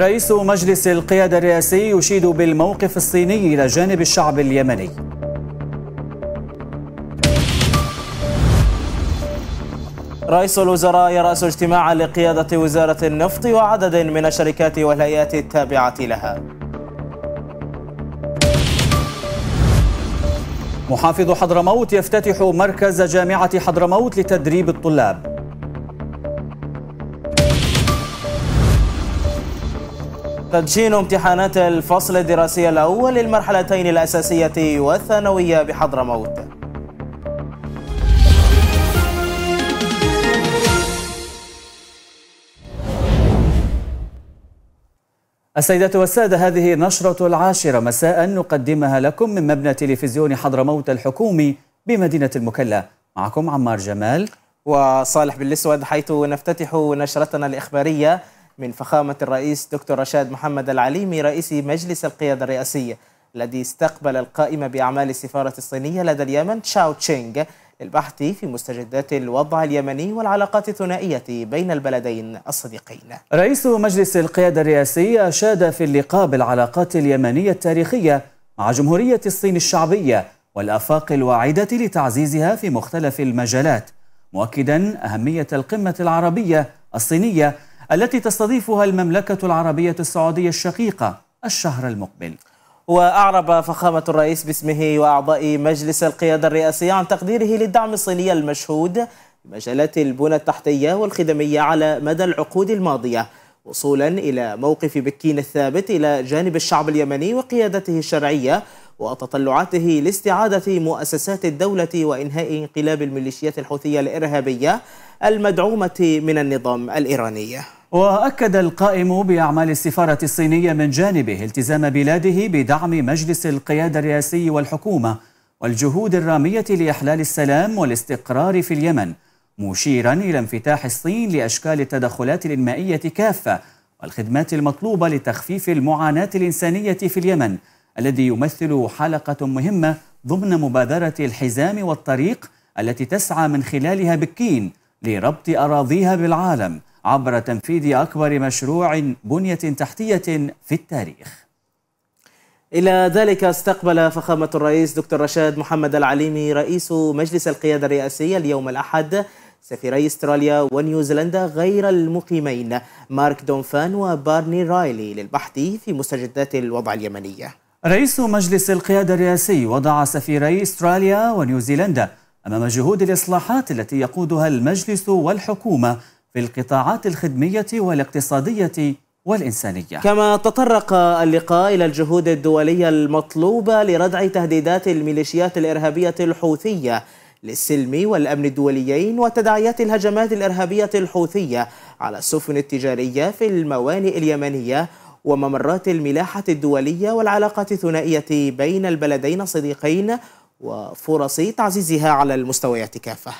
رئيس مجلس القيادة الرئاسي يشيد بالموقف الصيني إلى جانب الشعب اليمني رئيس الوزراء يرأس اجتماعا لقيادة وزارة النفط وعدد من الشركات والهيئات التابعة لها محافظ حضرموت يفتتح مركز جامعة حضرموت لتدريب الطلاب تدشين امتحانات الفصل الدراسي الأول للمرحلتين الأساسية والثانوية بحضرموت السيدات والسادة هذه نشرة العاشرة مساء نقدمها لكم من مبنى تلفزيون حضرموت الحكومي بمدينة المكلا معكم عمار جمال وصالح بالأسود حيث نفتتح نشرتنا الإخبارية من فخامة الرئيس دكتور رشاد محمد العليمي رئيس مجلس القيادة الرئاسية الذي استقبل القائمة بأعمال السفارة الصينية لدى اليمن تشاو تشينغ للبحث في مستجدات الوضع اليمني والعلاقات الثنائية بين البلدين الصديقين رئيس مجلس القيادة الرئاسي أشاد في اللقاء بالعلاقات اليمنية التاريخية مع جمهورية الصين الشعبية والآفاق الواعدة لتعزيزها في مختلف المجالات مؤكدا أهمية القمة العربية الصينية التي تستضيفها المملكة العربية السعودية الشقيقة الشهر المقبل وأعرب فخامة الرئيس باسمه وأعضاء مجلس القيادة الرئاسية عن تقديره للدعم الصيني المشهود مجالات البنى التحتية والخدمية على مدى العقود الماضية وصولا إلى موقف بكين الثابت إلى جانب الشعب اليمني وقيادته الشرعية وتطلعاته لاستعادة مؤسسات الدولة وإنهاء انقلاب الميليشيات الحوثية الإرهابية المدعومة من النظام الإيراني وأكد القائم بأعمال السفارة الصينية من جانبه التزام بلاده بدعم مجلس القيادة الرئاسي والحكومة والجهود الرامية لإحلال السلام والاستقرار في اليمن مشيرا إلى انفتاح الصين لأشكال التدخلات الإنمائية كافة والخدمات المطلوبة لتخفيف المعاناة الإنسانية في اليمن الذي يمثل حلقة مهمة ضمن مبادرة الحزام والطريق التي تسعى من خلالها بكين لربط أراضيها بالعالم عبر تنفيذ أكبر مشروع بنية تحتية في التاريخ إلى ذلك استقبل فخامة الرئيس دكتور رشاد محمد العليمي رئيس مجلس القيادة الرئاسية اليوم الأحد سفيري استراليا ونيوزيلندا غير المقيمين مارك دونفان وبارني رايلي للبحث في مستجدات الوضع اليمنيه رئيس مجلس القيادة الرئاسي وضع سفيري استراليا ونيوزيلندا أمام جهود الإصلاحات التي يقودها المجلس والحكومة في القطاعات الخدمية والاقتصادية والإنسانية كما تطرق اللقاء إلى الجهود الدولية المطلوبة لردع تهديدات الميليشيات الإرهابية الحوثية للسلم والأمن الدوليين وتداعيات الهجمات الإرهابية الحوثية على السفن التجارية في الموانئ اليمنية وممرات الملاحة الدولية والعلاقات الثنائية بين البلدين الصديقين وفرص تعزيزها على المستويات كافة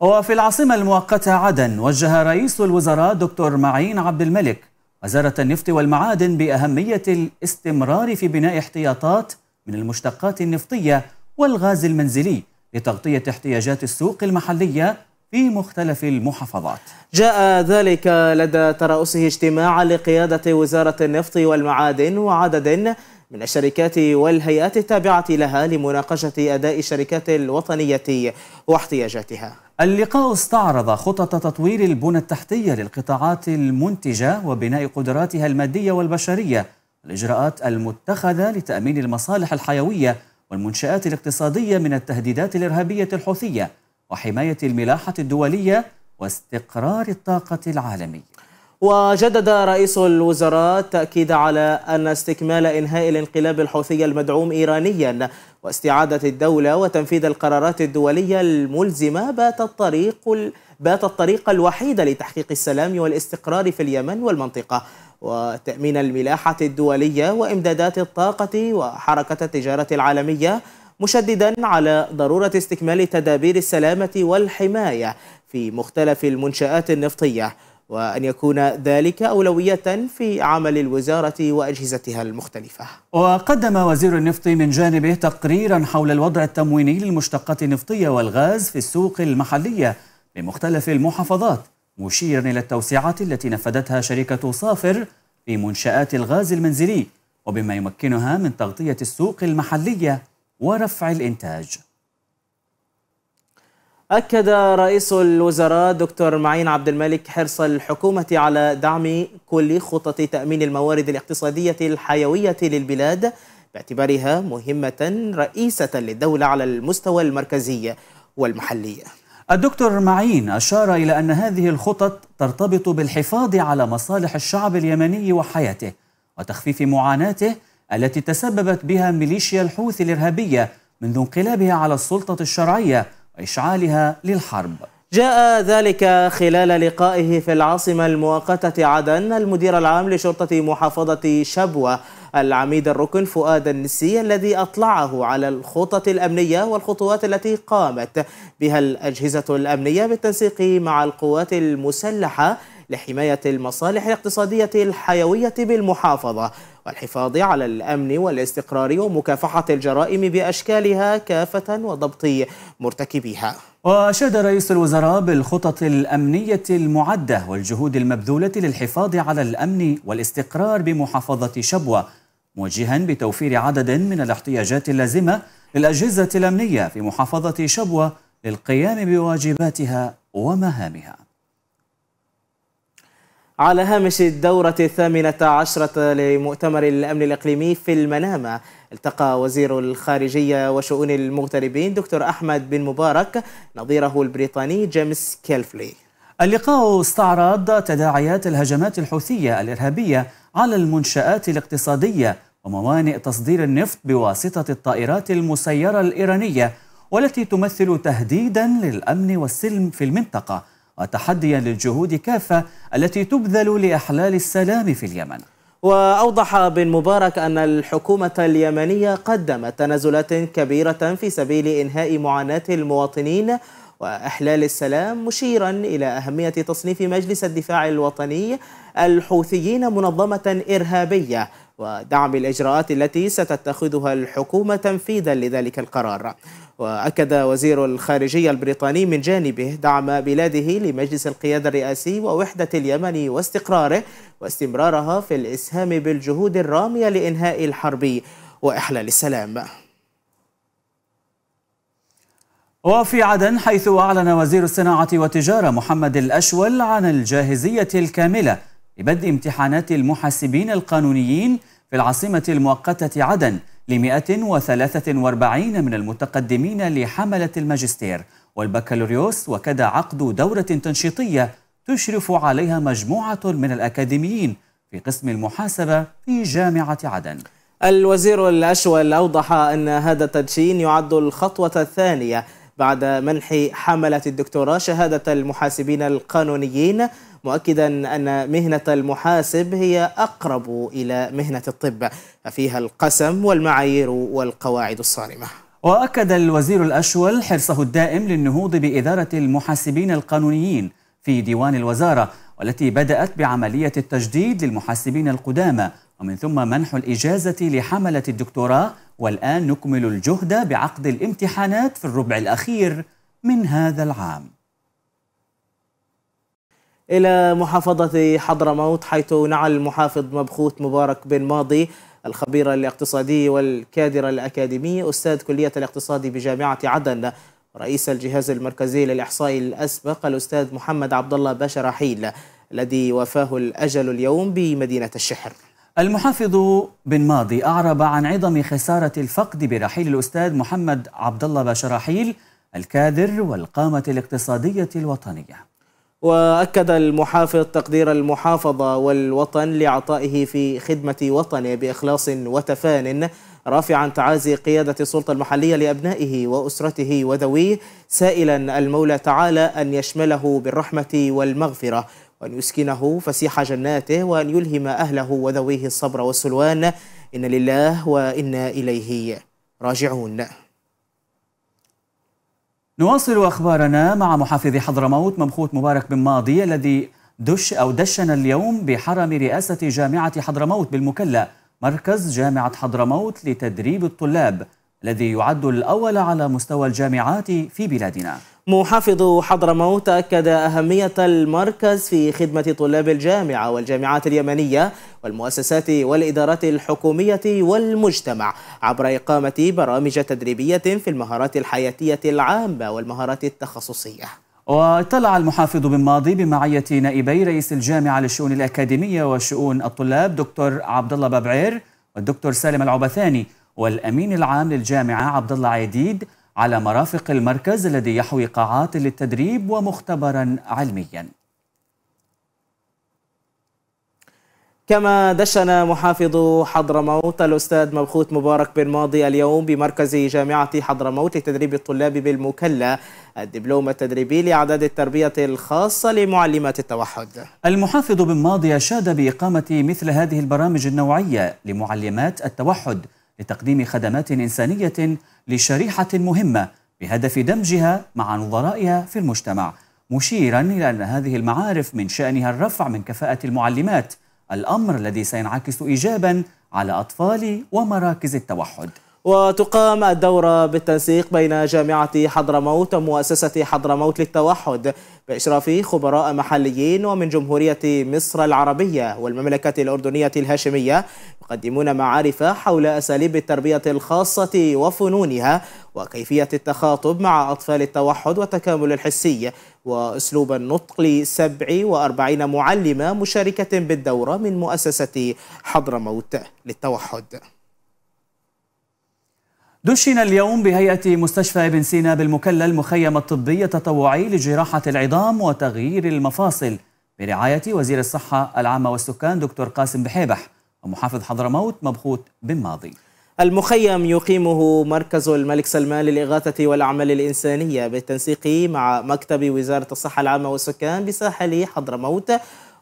وفي العاصمة المؤقتة عدن وجه رئيس الوزراء دكتور معين عبد الملك وزارة النفط والمعادن بأهمية الاستمرار في بناء احتياطات من المشتقات النفطية والغاز المنزلي لتغطية احتياجات السوق المحلية في مختلف المحافظات جاء ذلك لدى ترأسه اجتماع لقيادة وزارة النفط والمعادن وعدد من الشركات والهيئات التابعة لها لمناقشة أداء الشركات الوطنية واحتياجاتها اللقاء استعرض خطط تطوير البنى التحتية للقطاعات المنتجة وبناء قدراتها المادية والبشرية الإجراءات المتخذة لتأمين المصالح الحيوية والمنشآت الاقتصادية من التهديدات الإرهابية الحوثية وحماية الملاحة الدولية واستقرار الطاقة العالمي وجدد رئيس الوزراء التأكيد على أن استكمال إنهاء الانقلاب الحوثي المدعوم إيرانيا واستعادة الدولة وتنفيذ القرارات الدولية الملزمة بات الطريق بات الطريق الوحيدة لتحقيق السلام والاستقرار في اليمن والمنطقة وتأمين الملاحة الدولية وإمدادات الطاقة وحركة التجارة العالمية مشددا على ضرورة استكمال تدابير السلامة والحماية في مختلف المنشآت النفطية وأن يكون ذلك أولوية في عمل الوزارة وأجهزتها المختلفة وقدم وزير النفط من جانبه تقريرا حول الوضع التمويني للمشتقات النفطية والغاز في السوق المحلية بمختلف المحافظات مشيرا إلى التوسعات التي نفذتها شركة صافر في منشآت الغاز المنزلي وبما يمكنها من تغطية السوق المحلية ورفع الإنتاج أكد رئيس الوزراء دكتور معين عبد الملك حرص الحكومة على دعم كل خطط تأمين الموارد الاقتصادية الحيوية للبلاد باعتبارها مهمة رئيسة للدولة على المستوى المركزي والمحلي الدكتور معين أشار إلى أن هذه الخطط ترتبط بالحفاظ على مصالح الشعب اليمني وحياته وتخفيف معاناته التي تسببت بها ميليشيا الحوثي الإرهابية منذ انقلابها على السلطة الشرعية وإشعالها للحرب جاء ذلك خلال لقائه في العاصمة المؤقتة عدن المدير العام لشرطة محافظة شبوة العميد الركن فؤاد النسي الذي أطلعه على الخطط الأمنية والخطوات التي قامت بها الأجهزة الأمنية بالتنسيق مع القوات المسلحة لحماية المصالح الاقتصادية الحيوية بالمحافظة والحفاظ على الأمن والاستقرار ومكافحة الجرائم بأشكالها كافة وضبط مرتكبيها وأشاد رئيس الوزراء بالخطط الأمنية المعدة والجهود المبذولة للحفاظ على الأمن والاستقرار بمحافظة شبوة موجها بتوفير عدد من الاحتياجات اللازمة للأجهزة الأمنية في محافظة شبوة للقيام بواجباتها ومهامها على هامش الدورة الثامنة عشرة لمؤتمر الأمن الإقليمي في المنامة التقى وزير الخارجية وشؤون المغتربين دكتور أحمد بن مبارك نظيره البريطاني جيمس كيلفلي اللقاء استعرض تداعيات الهجمات الحوثية الإرهابية على المنشآت الاقتصادية وموانئ تصدير النفط بواسطة الطائرات المسيرة الإيرانية والتي تمثل تهديدا للأمن والسلم في المنطقة وتحديا للجهود كافة التي تبذل لإحلال السلام في اليمن وأوضح بن مبارك أن الحكومة اليمنية قدمت تنازلات كبيرة في سبيل إنهاء معاناة المواطنين وإحلال السلام مشيرا إلى أهمية تصنيف مجلس الدفاع الوطني الحوثيين منظمة إرهابية ودعم الإجراءات التي ستتخذها الحكومة تنفيذا لذلك القرار وأكد وزير الخارجية البريطاني من جانبه دعم بلاده لمجلس القيادة الرئاسي ووحدة اليمن واستقراره واستمرارها في الإسهام بالجهود الرامية لإنهاء الحرب وإحلال السلام وفي عدن حيث أعلن وزير الصناعة والتجارة محمد الأشول عن الجاهزية الكاملة لبدء امتحانات المحاسبين القانونيين في العاصمة المؤقتة عدن ل 143 من المتقدمين لحملة الماجستير والبكالوريوس وكذا عقد دورة تنشيطية تشرف عليها مجموعة من الأكاديميين في قسم المحاسبة في جامعة عدن الوزير الأشول أوضح أن هذا التدشين يعد الخطوة الثانية بعد منح حملة الدكتوراه شهادة المحاسبين القانونيين مؤكدا أن مهنة المحاسب هي أقرب إلى مهنة الطب فيها القسم والمعايير والقواعد الصارمة وأكد الوزير الأشول حرصه الدائم للنهوض بإدارة المحاسبين القانونيين في ديوان الوزارة والتي بدأت بعملية التجديد للمحاسبين القدامى ومن ثم منح الإجازة لحملة الدكتوراه والآن نكمل الجهد بعقد الامتحانات في الربع الأخير من هذا العام إلى محافظة حضرموت حيث نعى المحافظ مبخوت مبارك بن ماضي الخبير الاقتصادي والكادر الأكاديمي أستاذ كلية الاقتصاد بجامعة عدن رئيس الجهاز المركزي للإحصاء الأسبق الأستاذ محمد عبد الله باشا رحيل الذي وفاه الأجل اليوم بمدينة الشحر المحافظ بن ماضي أعرب عن عظم خسارة الفقد برحيل الأستاذ محمد عبد الله باشا رحيل الكادر والقامة الاقتصادية الوطنية وأكد المحافظ تقدير المحافظة والوطن لعطائه في خدمة وطنه بإخلاص وتفان رافعا تعازي قيادة السلطة المحلية لأبنائه وأسرته وذويه سائلا المولى تعالى أن يشمله بالرحمة والمغفرة وأن يسكنه فسيح جناته وأن يلهم أهله وذويه الصبر والسلوان إن لله وإنا إليه راجعون نواصل أخبارنا مع محافظ حضرموت ممخوت مبارك بن ماضي الذي دش أو دشن اليوم بحرم رئاسة جامعة حضرموت بالمكلا مركز جامعة حضرموت لتدريب الطلاب الذي يعد الأول على مستوى الجامعات في بلادنا محافظ حضرموت أكد أهمية المركز في خدمة طلاب الجامعة والجامعات اليمنية والمؤسسات والإدارات الحكومية والمجتمع عبر إقامة برامج تدريبية في المهارات الحياتية العامة والمهارات التخصصية واطلع المحافظ بن ماضي بمعية نائبي رئيس الجامعة للشؤون الأكاديمية وشؤون الطلاب دكتور عبد الله بابعير والدكتور سالم العبثاني والأمين العام للجامعة عبد الله عيديد على مرافق المركز الذي يحوي قاعات للتدريب ومختبرا علميا كما دشن محافظ حضرموت الأستاذ مبخوت مبارك بن ماضي اليوم بمركز جامعة حضرموت لتدريب الطلاب بالمكلة الدبلوم التدريبي لأعداد التربية الخاصة لمعلمات التوحد المحافظ بن ماضي أشاد بإقامة مثل هذه البرامج النوعية لمعلمات التوحد لتقديم خدمات إنسانية لشريحة مهمة بهدف دمجها مع نظرائها في المجتمع مشيرا إلى أن هذه المعارف من شأنها الرفع من كفاءة المعلمات الأمر الذي سينعكس إيجابا على أطفال ومراكز التوحد وتقام الدورة بالتنسيق بين جامعة حضرموت ومؤسسة حضرموت للتوحد بإشراف خبراء محليين ومن جمهورية مصر العربية والمملكة الأردنية الهاشمية يقدمون معارف حول أساليب التربية الخاصة وفنونها وكيفية التخاطب مع أطفال التوحد والتكامل الحسي وأسلوب النطق لسبع وأربعين معلمة مشاركة بالدورة من مؤسسة حضرموت للتوحد دشن اليوم بهيئة مستشفى ابن سينا بالمكلا المخيم الطبي التطوعي لجراحة العظام وتغيير المفاصل برعاية وزير الصحة العامة والسكان دكتور قاسم بحيبح ومحافظ حضرموت مبخوت بن ماضي المخيم يقيمه مركز الملك سلمان للإغاثة والأعمال الإنسانية بالتنسيق مع مكتب وزارة الصحة العامة والسكان بساحل حضرموت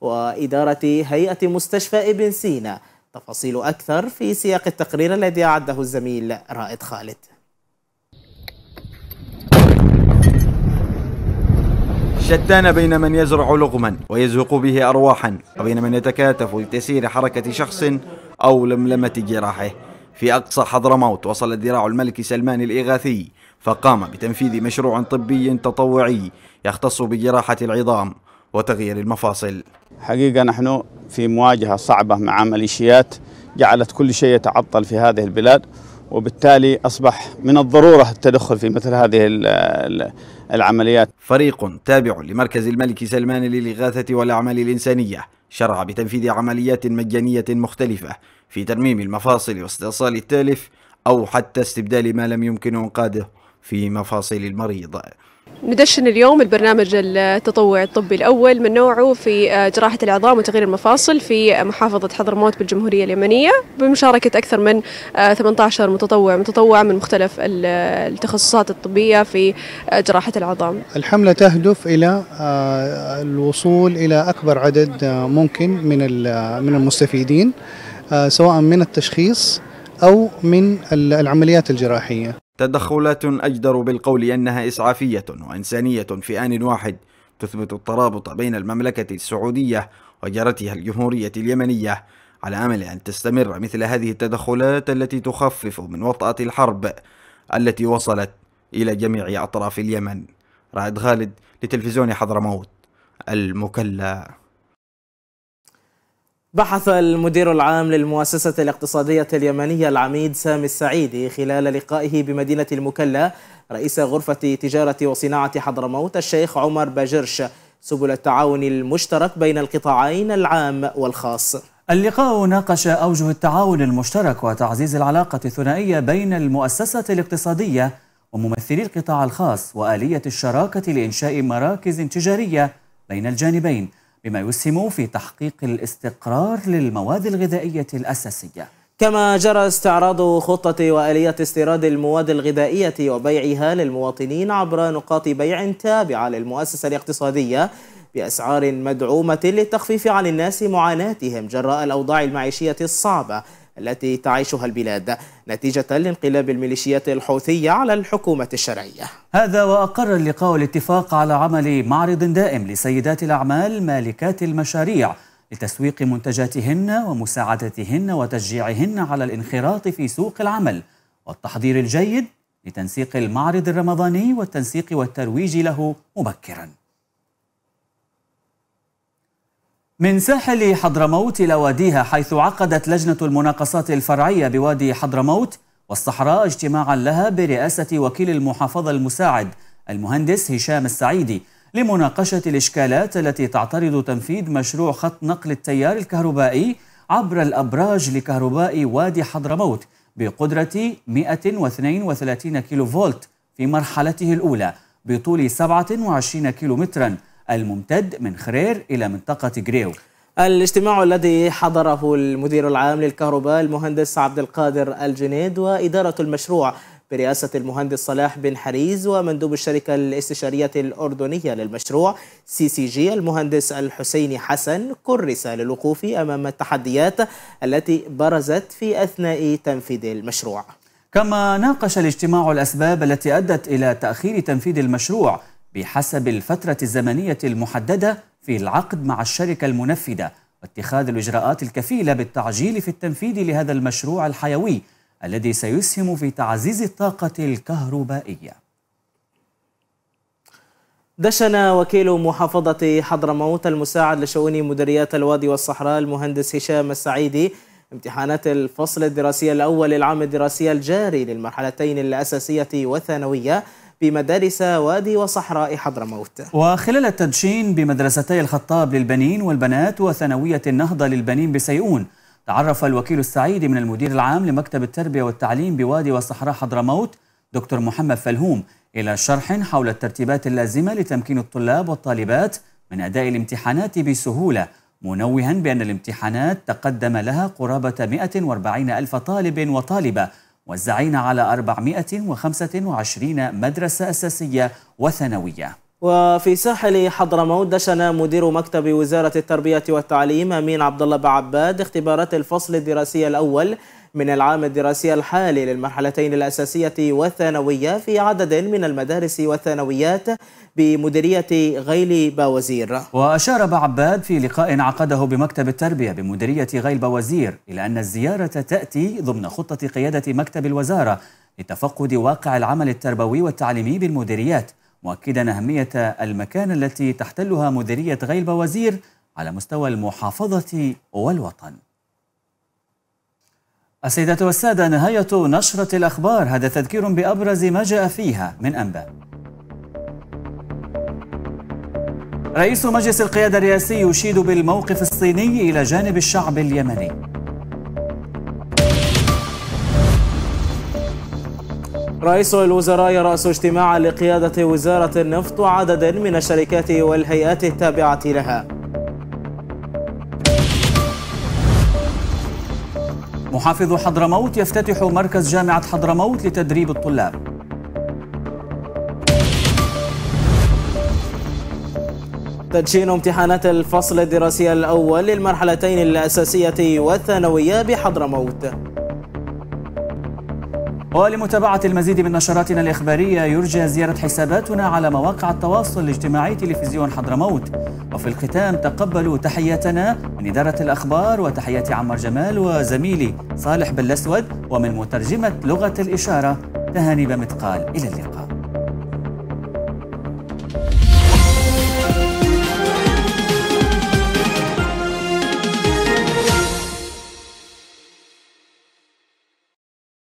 وإدارة هيئة مستشفى ابن سينا تفاصيل أكثر في سياق التقرير الذي أعده الزميل رائد خالد شتان بين من يزرع لغما ويزهق به أرواحا وبين من يتكاتف لتسيير حركة شخص أو لملمة جراحه في أقصى حضرموت وصل ذراع الملك سلمان الإغاثي فقام بتنفيذ مشروع طبي تطوعي يختص بجراحة العظام وتغيير المفاصل حقيقة نحن في مواجهة صعبة مع ميليشيات جعلت كل شيء يتعطل في هذه البلاد وبالتالي أصبح من الضرورة التدخل في مثل هذه العمليات فريق تابع لمركز الملك سلمان للإغاثة والأعمال الإنسانية شرع بتنفيذ عمليات مجانية مختلفة في ترميم المفاصل واستئصال التالف أو حتى استبدال ما لم يمكن إنقاذه في مفاصل المريض ندشن اليوم البرنامج التطوعي الطبي الأول من نوعه في آه، جراحة العظام وتغيير المفاصل في آه، محافظة حضرموت بالجمهورية اليمنية بمشاركة أكثر من 18 آه، متطوع متطوع من مختلف التخصصات الطبية في جراحة العظام الحملة تهدف إلى الوصول إلى أكبر عدد ممكن من من المستفيدين سواء من التشخيص أو من العمليات الجراحية تدخلات أجدر بالقول أنها إسعافية وإنسانية في آن واحد تثبت الترابط بين المملكة السعودية وجارتها الجمهورية اليمنية على أمل أن تستمر مثل هذه التدخلات التي تخفف من وطأة الحرب التي وصلت إلى جميع أطراف اليمن رائد خالد لتلفزيون حضرموت المكلا بحث المدير العام للمؤسسة الاقتصادية اليمنية العميد سامي السعيدي خلال لقائه بمدينة المكلا رئيس غرفة تجارة وصناعة حضرموت الشيخ عمر باجرش سبل التعاون المشترك بين القطاعين العام والخاص اللقاء ناقش أوجه التعاون المشترك وتعزيز العلاقة الثنائية بين المؤسسة الاقتصادية وممثلي القطاع الخاص وآلية الشراكة لإنشاء مراكز تجارية بين الجانبين بما يسهم في تحقيق الاستقرار للمواد الغذائية الأساسية كما جرى استعراض خطة وآلية استيراد المواد الغذائية وبيعها للمواطنين عبر نقاط بيع تابعة للمؤسسة الاقتصادية بأسعار مدعومة للتخفيف عن الناس معاناتهم جراء الأوضاع المعيشية الصعبة التي تعيشها البلاد نتيجة لانقلاب الميليشيات الحوثية على الحكومة الشرعية هذا وأقر اللقاء الاتفاق على عمل معرض دائم لسيدات الأعمال مالكات المشاريع لتسويق منتجاتهن ومساعدتهن وتشجيعهن على الانخراط في سوق العمل والتحضير الجيد لتنسيق المعرض الرمضاني والتنسيق والترويج له مبكراً من ساحل حضرموت إلى واديها حيث عقدت لجنة المناقصات الفرعية بوادي حضرموت والصحراء اجتماعا لها برئاسة وكيل المحافظة المساعد المهندس هشام السعيدي لمناقشة الإشكالات التي تعترض تنفيذ مشروع خط نقل التيار الكهربائي عبر الأبراج لكهرباء وادي حضرموت بقدرة 132 كيلو فولت في مرحلته الأولى بطول 27 كيلومتراً الممتد من خرير إلى منطقة جريو الاجتماع الذي حضره المدير العام للكهرباء المهندس عبد القادر الجنيد وإدارة المشروع برئاسة المهندس صلاح بن حريز ومندوب الشركة الاستشارية الأردنية للمشروع سي سي جي المهندس الحسيني حسن كرس للوقوف أمام التحديات التي برزت في أثناء تنفيذ المشروع كما ناقش الاجتماع الأسباب التي أدت إلى تأخير تنفيذ المشروع بحسب الفترة الزمنية المحددة في العقد مع الشركة المنفذة واتخاذ الإجراءات الكفيلة بالتعجيل في التنفيذ لهذا المشروع الحيوي الذي سيسهم في تعزيز الطاقة الكهربائية دشن وكيل محافظة حضرموت المساعد لشؤون مديريات الوادي والصحراء المهندس هشام السعيدي امتحانات الفصل الدراسي الأول للعام الدراسي الجاري للمرحلتين الأساسية والثانوية بمدارس وادي وصحراء حضرموت وخلال التدشين بمدرستي الخطاب للبنين والبنات وثانوية النهضة للبنين بسيئون تعرف الوكيل السعيد من المدير العام لمكتب التربية والتعليم بوادي وصحراء حضرموت دكتور محمد فلهوم إلى شرح حول الترتيبات اللازمة لتمكين الطلاب والطالبات من أداء الامتحانات بسهولة منوها بأن الامتحانات تقدم لها قرابة 140 ألف طالب وطالبة وزعين على 425 مدرسة أساسية وثانوية وفي ساحل حضرموت دشن مدير مكتب وزارة التربية والتعليم أمين عبد الله بعباد اختبارات الفصل الدراسي الأول من العام الدراسي الحالي للمرحلتين الأساسية والثانوية في عدد من المدارس والثانويات بمديرية غيل باوزير وأشار بعباد في لقاء عقده بمكتب التربية بمديرية غيل باوزير إلى أن الزيارة تأتي ضمن خطة قيادة مكتب الوزارة لتفقد واقع العمل التربوي والتعليمي بالمديريات مؤكدا أهمية المكان التي تحتلها مديرية غيل باوزير على مستوى المحافظة والوطن السيدة والسادة نهاية نشرة الأخبار هذا تذكير بأبرز ما جاء فيها من أنباء رئيس مجلس القيادة الرئاسي يشيد بالموقف الصيني إلى جانب الشعب اليمني رئيس الوزراء يرأس اجتماعا لقيادة وزارة النفط وعدد من الشركات والهيئات التابعة لها محافظ حضرموت يفتتح مركز جامعة حضرموت لتدريب الطلاب تدشين امتحانات الفصل الدراسي الأول للمرحلتين الأساسية والثانوية بحضرموت ولمتابعة المزيد من نشراتنا الإخبارية يرجى زيارة حساباتنا على مواقع التواصل الاجتماعي تلفزيون حضرموت وفي الختام تقبلوا تحياتنا من إدارة الأخبار وتحيات عمر جمال وزميلي صالح بالأسود ومن مترجمة لغة الإشارة تهاني بمتقال إلى اللقاء